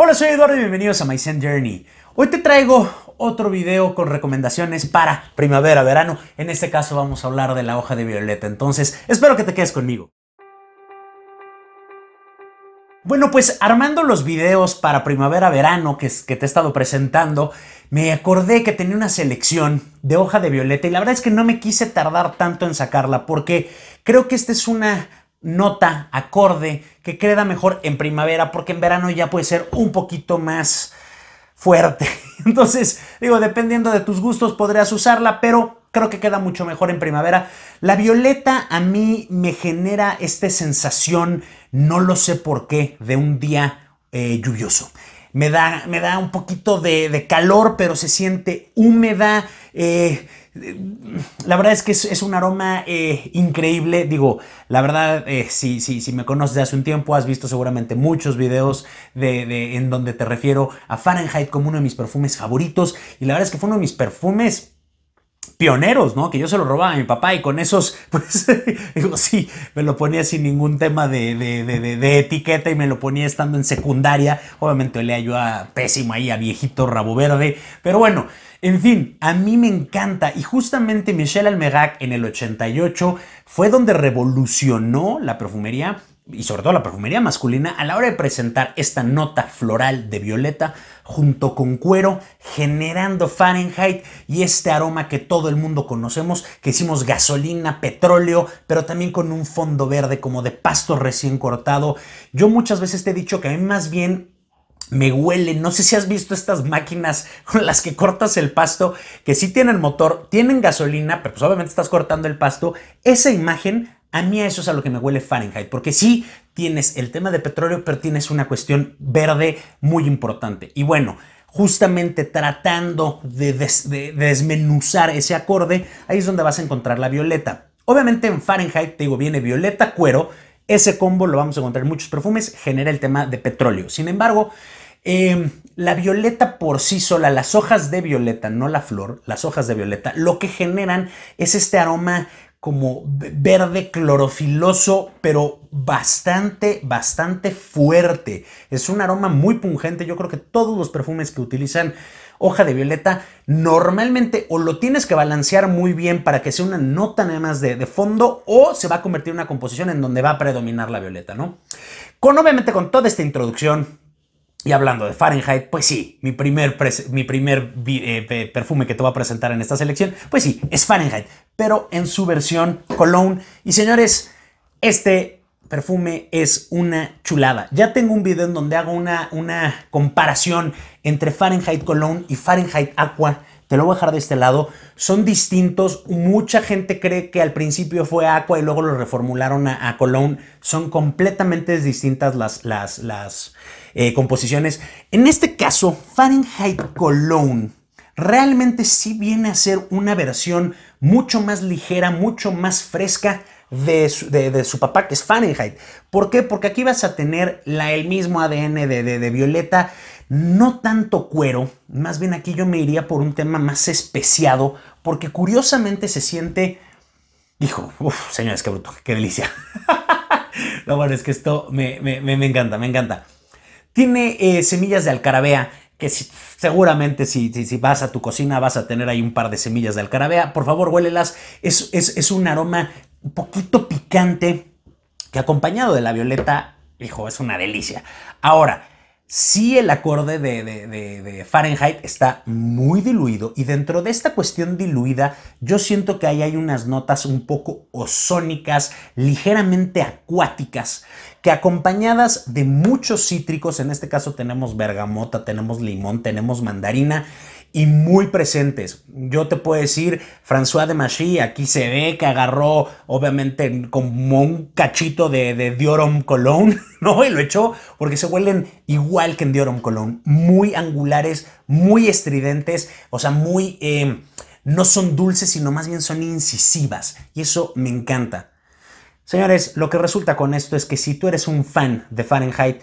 Hola, soy Eduardo y bienvenidos a My Zen Journey. Hoy te traigo otro video con recomendaciones para primavera, verano. En este caso vamos a hablar de la hoja de violeta, entonces espero que te quedes conmigo. Bueno, pues armando los videos para primavera-verano que, que, te he estado presentando, me acordé que tenía una selección de hoja de violeta y la verdad es que no me quise tardar tanto en sacarla porque creo que esta es una nota, acorde, que queda mejor en primavera, porque en verano ya puede ser un poquito más fuerte. Entonces, digo, dependiendo de tus gustos podrías usarla, pero creo que queda mucho mejor en primavera. La violeta a mí me genera esta sensación, no lo sé por qué, de un día eh, lluvioso. Me da, me da, un poquito de, calor, pero se siente húmeda. Eh, la verdad es que es, un aroma eh, increíble. Digo, la verdad, eh, si, si, si, me conoces de hace un tiempo, has visto seguramente muchos videos de, en donde te refiero a Fahrenheit como uno de mis perfumes favoritos. Y la verdad es que fue uno de mis perfumes pioneros, ¿no? Que yo se lo robaba a mi papá y con esos, pues, digo, sí, me lo ponía sin ningún tema de, etiqueta y me lo ponía estando en secundaria. Obviamente olía yo a pésimo ahí, a viejito rabo verde, pero bueno. En fin, a mí me encanta y justamente Michelle Almerac en el 88 fue donde revolucionó la perfumería y sobre todo la perfumería masculina a la hora de presentar esta nota floral de violeta junto con cuero generando Fahrenheit y este aroma que todo el mundo conocemos que hicimos gasolina, petróleo, pero también con un fondo verde como de pasto recién cortado. Yo muchas veces te he dicho que a mí más bien me huele. No sé si has visto estas máquinas con las que cortas el pasto, que sí tienen motor, tienen gasolina, pero pues obviamente estás cortando el pasto. Esa imagen a mí eso es a lo que me huele Fahrenheit, porque sí tienes el tema de petróleo, pero tienes una cuestión verde muy importante. Y bueno, justamente tratando de, desmenuzar ese acorde, ahí es donde vas a encontrar la violeta. Obviamente en Fahrenheit, te digo, viene violeta, cuero, ese combo lo vamos a encontrar en muchos perfumes, genera el tema de petróleo. Sin embargo, em, la violeta por sí sola, las hojas de violeta, no la flor, las hojas de violeta, lo que generan es este aroma como verde clorofiloso, pero bastante, bastante fuerte. Es un aroma muy pungente. Yo creo que todos los perfumes que utilizan hoja de violeta, normalmente o lo tienes que balancear muy bien para que sea una nota nada más de, fondo o se va a convertir en una composición en donde va a predominar la violeta, ¿no? Con obviamente con toda esta introducción y hablando de Fahrenheit, pues sí, mi primer, mi primer eh, perfume que te voy a presentar en esta selección, pues sí, es Fahrenheit, pero en su versión Cologne. Y señores, este perfume es una chulada. Ya tengo un video en donde hago una, una comparación entre Fahrenheit Cologne y Fahrenheit Aqua te lo voy a dejar de este lado, son distintos. Mucha gente cree que al principio fue Aqua y luego lo reformularon a, Cologne. Son completamente distintas las, las, las eh, composiciones. En este caso, Fahrenheit Cologne realmente sí viene a ser una versión mucho más ligera, mucho más fresca de su, papá, que es Fahrenheit. ¿Por qué? Porque aquí vas a tener la, el mismo ADN de, de Violeta. No tanto cuero, más bien aquí yo me iría por un tema más especiado, porque curiosamente se siente... Hijo, uff, señores, qué bruto, qué delicia. no, bueno, es que esto me, encanta, me encanta. Tiene eh, semillas de alcarabea, que seguramente si, si, vas a tu cocina vas a tener ahí un par de semillas de alcarabea. Por favor, huélelas. Es, es un aroma un poquito picante que acompañado de la violeta, hijo, es una delicia. Ahora, sí el acorde de, Fahrenheit está muy diluido y dentro de esta cuestión diluida yo siento que ahí hay unas notas un poco ozónicas, ligeramente acuáticas, que acompañadas de muchos cítricos, en este caso tenemos bergamota, tenemos limón, tenemos mandarina, y muy presentes. Yo te puedo decir, François de Machy, aquí se ve que agarró, obviamente, como un cachito de, de Diorum Cologne, ¿no? Y lo echó porque se huelen igual que en Diorum Cologne. Muy angulares, muy estridentes, o sea, muy... Em, no son dulces, sino más bien son incisivas. Y eso me encanta. Señores, lo que resulta con esto es que si tú eres un fan de Fahrenheit,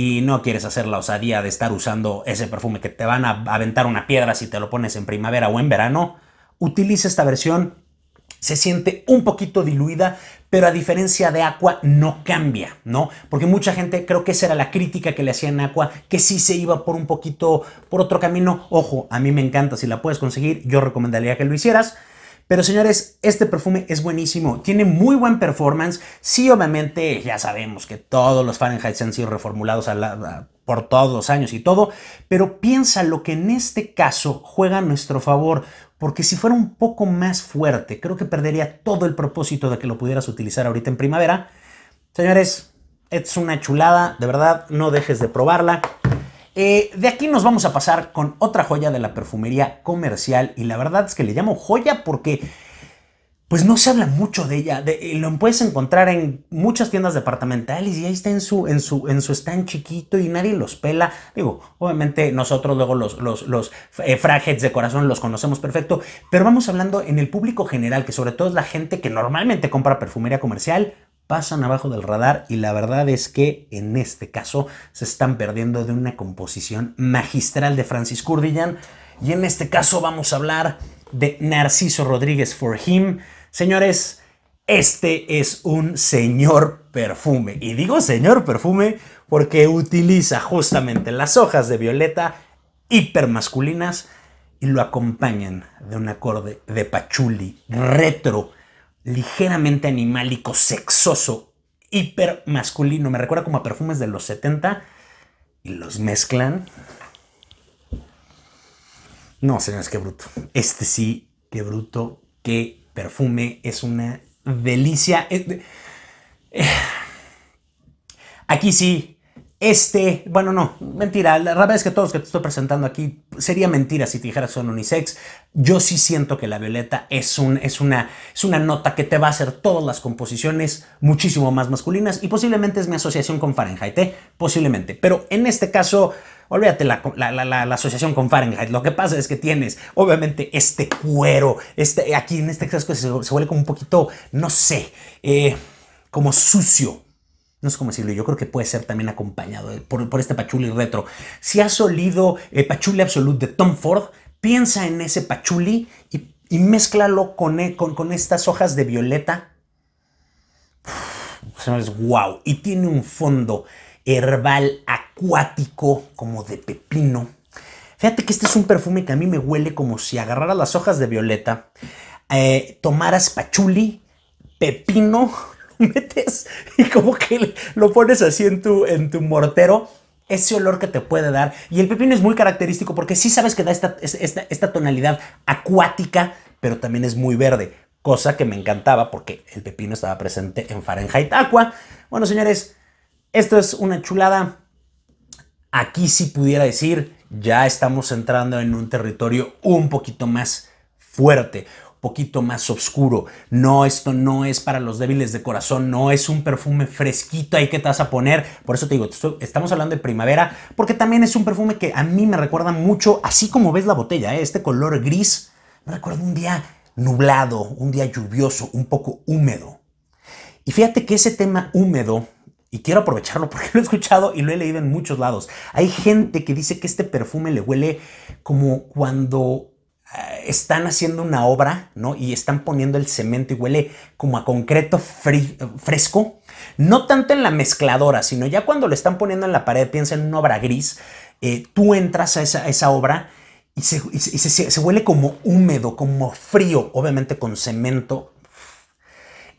y no quieres hacer la osadía de estar usando ese perfume que te van a aventar una piedra si te lo pones en primavera o en verano, utiliza esta versión. Se siente un poquito diluida, pero a diferencia de Aqua no cambia, ¿no? Porque mucha gente, creo que esa era la crítica que le hacían a Aqua, que si se iba por un poquito, por otro camino. Ojo, a mí me encanta, si la puedes conseguir, yo recomendaría que lo hicieras. Pero señores, este perfume es buenísimo, tiene muy buen performance. Sí, obviamente, ya sabemos que todos los Fahrenheit se han sido reformulados a por todos los años y todo, pero piensa lo que en este caso juega a nuestro favor, porque si fuera un poco más fuerte, creo que perdería todo el propósito de que lo pudieras utilizar ahorita en primavera. Señores, es una chulada, de verdad, no dejes de probarla. Eh, de aquí nos vamos a pasar con otra joya de la perfumería comercial y la verdad es que le llamo joya porque pues no se habla mucho de ella. De, eh, lo puedes encontrar en muchas tiendas departamentales y ahí está en su, en su, en su stand chiquito y nadie los pela. Digo, obviamente nosotros luego los, los, los eh, de corazón los conocemos perfecto, pero vamos hablando en el público general, que sobre todo es la gente que normalmente compra perfumería comercial, pasan abajo del radar y la verdad es que en este caso se están perdiendo de una composición magistral de Francis Curdillan. y en este caso vamos a hablar de Narciso Rodríguez for Him. Señores, este es un señor perfume. Y digo señor perfume porque utiliza justamente las hojas de violeta hipermasculinas y lo acompañan de un acorde de pachuli retro ligeramente animálico, sexoso, hiper masculino. Me recuerda como a perfumes de los 70 y los mezclan. No, señores, qué bruto. Este sí, qué bruto, qué perfume. Es una delicia. Eh, eh, aquí sí, este, bueno, no, mentira. La verdad es que todos los que te estoy presentando aquí sería mentira si te dijeras son unisex. Yo sí siento que la violeta es, es, una, es una nota que te va a hacer todas las composiciones muchísimo más masculinas y posiblemente es mi asociación con Fahrenheit, ¿eh? posiblemente. Pero en este caso, olvídate la, la, asociación con Fahrenheit. Lo que pasa es que tienes, obviamente, este cuero, este, aquí en este casco se, se, vuelve como un poquito, no sé, eh, como sucio, no sé cómo decirlo, yo creo que puede ser también acompañado por, este pachuli retro. Si has olido el eh, pachuli absolute de Tom Ford, piensa en ese pachuli y, y mézclalo con, eh, con, estas hojas de violeta. Se wow. Y tiene un fondo herbal acuático como de pepino. Fíjate que este es un perfume que a mí me huele como si agarrara las hojas de violeta, eh, tomaras pachuli, pepino metes y como que lo pones así en tu, mortero ese olor que te puede dar. Y el pepino es muy característico porque sí sabes que da esta, esta, tonalidad acuática, pero también es muy verde, cosa que me encantaba porque el pepino estaba presente en Fahrenheit Aqua. Bueno, señores, esto es una chulada. Aquí sí pudiera decir, ya estamos entrando en un territorio un poquito más fuerte poquito más oscuro. No, esto no es para los débiles de corazón, no es un perfume fresquito ahí que te vas a poner. Por eso te digo, estamos hablando de primavera, porque también es un perfume que a mí me recuerda mucho, así como ves la botella, ¿eh? este color gris, me recuerda un día nublado, un día lluvioso, un poco húmedo. Y fíjate que ese tema húmedo y quiero aprovecharlo porque lo he escuchado y lo he leído en muchos lados. Hay gente que dice que este perfume le huele como cuando eh, están haciendo una obra, ¿no? Y están poniendo el cemento y huele como a concreto fresco. No tanto en la mezcladora, sino ya cuando lo están poniendo en la pared, piensa en una obra gris, eh, tú entras a esa, obra y, se, huele como húmedo, como frío, obviamente con cemento.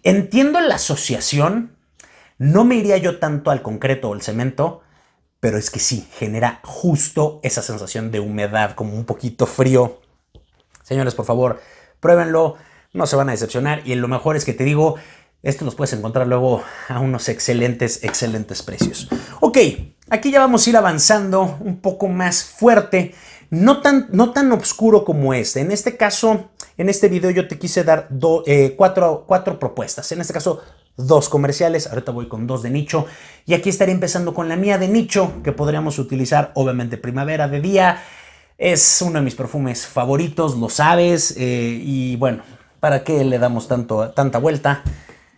Entiendo la asociación, no me iría yo tanto al concreto o el cemento, pero es que sí, genera justo esa sensación de humedad, como un poquito frío. Señores, por favor, pruébenlo, no se van a decepcionar y lo mejor es que te digo, esto los puedes encontrar luego a unos excelentes, excelentes precios. Ok, aquí ya vamos a ir avanzando un poco más fuerte, no tan, no tan oscuro como este. En este caso, en este video yo te quise dar eh, cuatro, cuatro propuestas. En este caso, dos comerciales, ahorita voy con dos de nicho y aquí estaré empezando con la mía de nicho que podríamos utilizar obviamente primavera de día, es uno de mis perfumes favoritos, lo sabes, eh, y bueno, ¿para qué le damos tanta vuelta?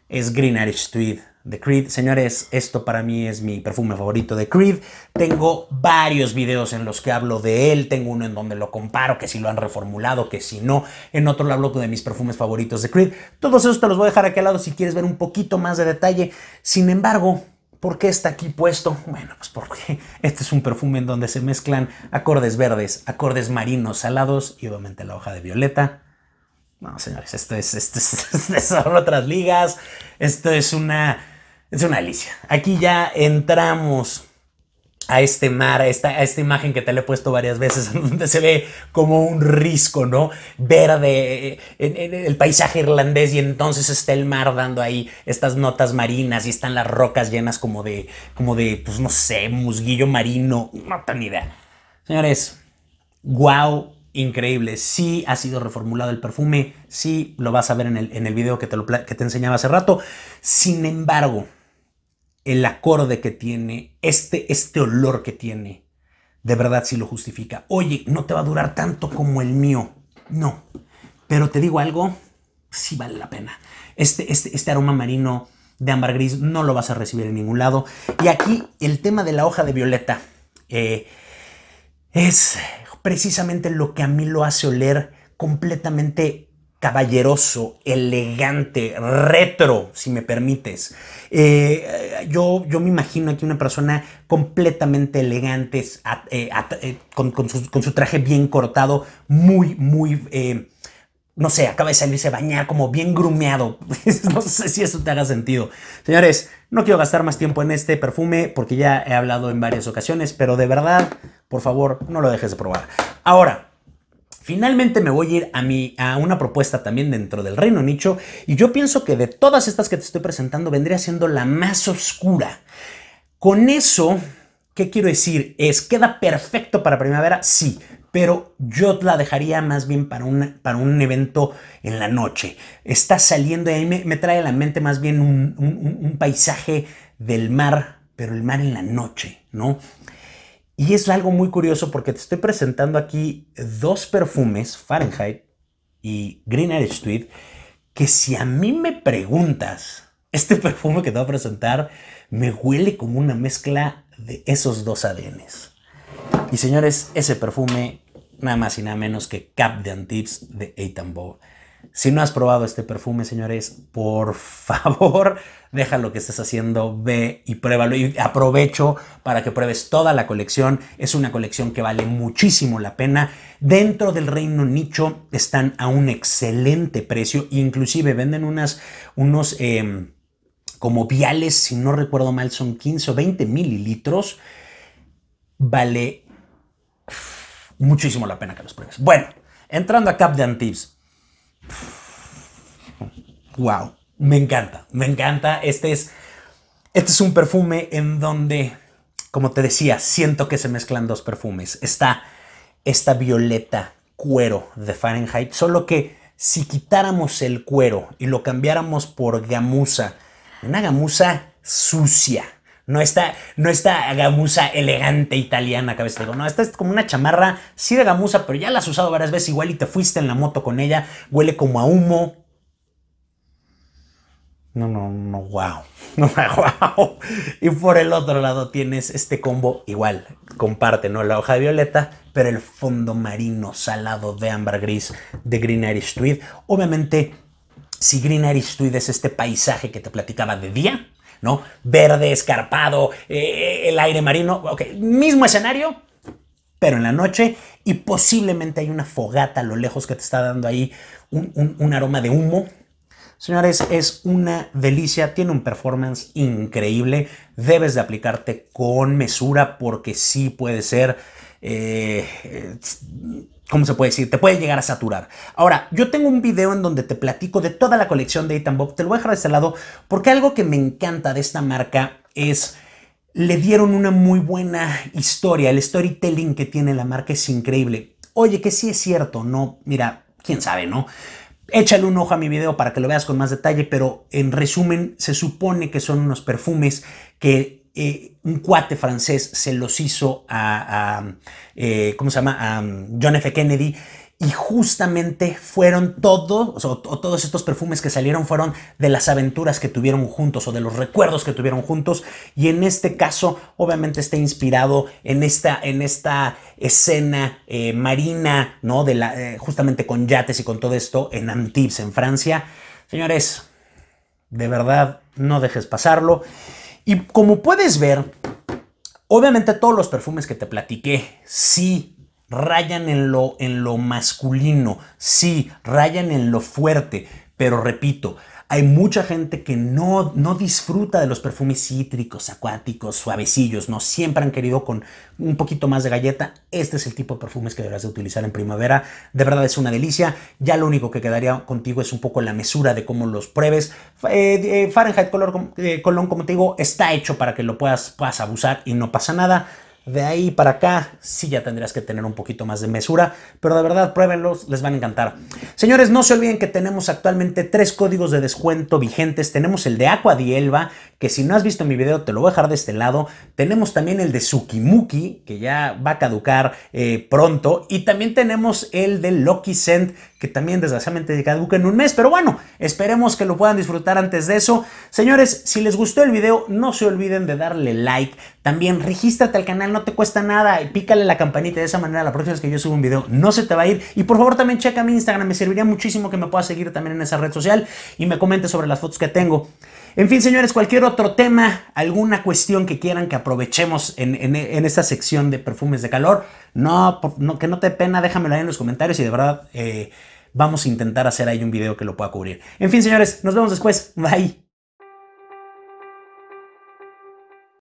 Es Green Irish Tweed de Creed. Señores, esto para mí es mi perfume favorito de Creed. Tengo varios videos en los que hablo de él. Tengo uno en donde lo comparo, que si lo han reformulado, que si no. En otro lo hablo de mis perfumes favoritos de Creed. Todos esos te los voy a dejar aquí al lado si quieres ver un poquito más de detalle. Sin embargo, ¿Por qué está aquí puesto? Bueno, pues porque este es un perfume en donde se mezclan acordes verdes, acordes marinos, salados y obviamente la hoja de violeta. No, señores, esto es, esto es, esto son otras ligas. Esto es una, es una delicia. Aquí ya entramos a este mar, a esta, esta imagen que te le he puesto varias veces, donde se ve como un risco, ¿no? Verde, eh, en, el paisaje irlandés y entonces está el mar dando ahí estas notas marinas y están las rocas llenas como de, como de, pues no sé, musguillo marino, no tengo ni idea. Señores, wow, increíble. Sí ha sido reformulado el perfume, sí lo vas a ver en el, en video que te enseñaba hace rato. Sin embargo, el acorde que tiene, este, este olor que tiene, de verdad sí lo justifica. Oye, no te va a durar tanto como el mío. No, pero te digo algo, sí vale la pena. Este, este, este aroma marino de ámbar gris no lo vas a recibir en ningún lado. Y aquí el tema de la hoja de violeta eh, es precisamente lo que a mí lo hace oler completamente caballeroso, elegante, retro, si me permites. Eh, yo, yo me imagino aquí una persona completamente elegante, eh, eh, con, su, traje bien cortado, muy, muy no sé, acaba de salirse bañar como bien grumeado. no sé si eso te haga sentido. Señores, no quiero gastar más tiempo en este perfume porque ya he hablado en varias ocasiones, pero de verdad, por favor, no lo dejes de probar. Ahora, Finalmente me voy a ir a, mi, a una propuesta también dentro del reino nicho y yo pienso que de todas estas que te estoy presentando vendría siendo la más oscura. Con eso, ¿qué quiero decir? ¿Es queda perfecto para primavera? Sí, pero yo la dejaría más bien para, un para un evento en la noche. Está saliendo y ahí me, trae a la mente más bien un, un paisaje del mar, pero el mar en la noche, ¿no? Y es algo muy curioso porque te estoy presentando aquí dos perfumes, Fahrenheit y Green Edge Tweed, que si a mí me preguntas, este perfume que te voy a presentar me huele como una mezcla de esos dos ADNs. Y señores, ese perfume, nada más y nada menos que Cap de Antibes de Eitan Bow. Si no has probado este perfume, señores, por favor, deja lo que estés haciendo, ve y pruébalo. Y aprovecho para que pruebes toda la colección. Es una colección que vale muchísimo la pena. Dentro del reino nicho están a un excelente precio. Inclusive venden unas, unos... Em, como viales, si no recuerdo mal, son 15 o 20 mililitros. Vale muchísimo la pena que los pruebes. Bueno, entrando a Cap de wow, me encanta, me encanta. Este es, este es un perfume en donde, como te decía, siento que se mezclan dos perfumes. Está esta violeta cuero de Fahrenheit, solo que si quitáramos el cuero y lo cambiáramos por gamuza, una gamuza sucia, no está, no está gamuza elegante italiana cabeza a no, esta es como una chamarra, sí de gamuza, pero ya la has usado varias veces igual y te fuiste en la moto con ella, huele como a humo. No, no, no, wow. No, wow. Y por el otro lado tienes este combo igual, comparte, ¿no? La hoja de violeta, pero el fondo marino salado de ámbar gris de Green Irish Tweed. Obviamente, si Green Irish Tweed es este paisaje que te platicaba de día, ¿no? Verde, escarpado, eh, eh, el aire marino, ok, mismo escenario, pero en la noche y posiblemente hay una fogata a lo lejos que te está dando ahí un, aroma de humo. Señores, es una delicia, tiene un performance increíble, debes de aplicarte con mesura porque sí puede ser... Eh, ¿cómo se puede decir? Te puede llegar a saturar. Ahora, yo tengo un video en donde te platico de toda la colección de Ethan Bob. Te lo voy a dejar de este lado porque algo que me encanta de esta marca es... Le dieron una muy buena historia. El storytelling que tiene la marca es increíble. Oye, que sí es cierto, ¿no? Mira, quién sabe, ¿no? Échale un ojo a mi video para que lo veas con más detalle, pero en resumen, se supone que son unos perfumes que eh, un cuate francés se los hizo a, eh, ¿cómo se llama? A um, John F. Kennedy. Y justamente fueron todos, o todos estos perfumes que salieron fueron de las aventuras que tuvieron juntos o de los recuerdos que tuvieron juntos. Y en este caso, obviamente está inspirado en esta, en esta escena eh, marina, ¿no? De la, justamente con yates y con todo esto en Antibes, en Francia. Señores, de verdad, no dejes pasarlo. Y como puedes ver, obviamente todos los perfumes que te platiqué, sí rayan en lo, en lo masculino, sí rayan en lo fuerte, pero repito, hay mucha gente que no, no disfruta de los perfumes cítricos, acuáticos, suavecillos, no siempre han querido con un poquito más de galleta. Este es el tipo de perfumes que deberás de utilizar en primavera. De verdad es una delicia. Ya lo único que quedaría contigo es un poco la mesura de cómo los pruebes. Eh, eh, Fahrenheit Color, eh, Colón, como te digo, está hecho para que lo puedas, puedas abusar y no pasa nada. De ahí para acá, sí ya tendrías que tener un poquito más de mesura, pero de verdad pruébenlos, les van a encantar. Señores, no se olviden que tenemos actualmente tres códigos de descuento vigentes. Tenemos el de Aqua Dielva, que si no has visto mi video te lo voy a dejar de este lado. Tenemos también el de sukimuki que ya va a caducar eh, pronto. Y también tenemos el de Loki Send, que también desgraciadamente caduca en un mes. Pero bueno, esperemos que lo puedan disfrutar antes de eso. Señores, si les gustó el video, no se olviden de darle like. También regístrate al canal, no te cuesta nada. Y pícale la campanita de esa manera la próxima vez que yo suba un video no se te va a ir. Y por favor también checa mi Instagram, me serviría muchísimo que me puedas seguir también en esa red social y me comentes sobre las fotos que tengo. En fin, señores, cualquier otro tema, alguna cuestión que quieran que aprovechemos en, esta sección de perfumes de calor, no, que no te pena, déjamelo ahí en los comentarios y de verdad eh, vamos a intentar hacer ahí un video que lo pueda cubrir. En fin, señores, nos vemos después. Bye.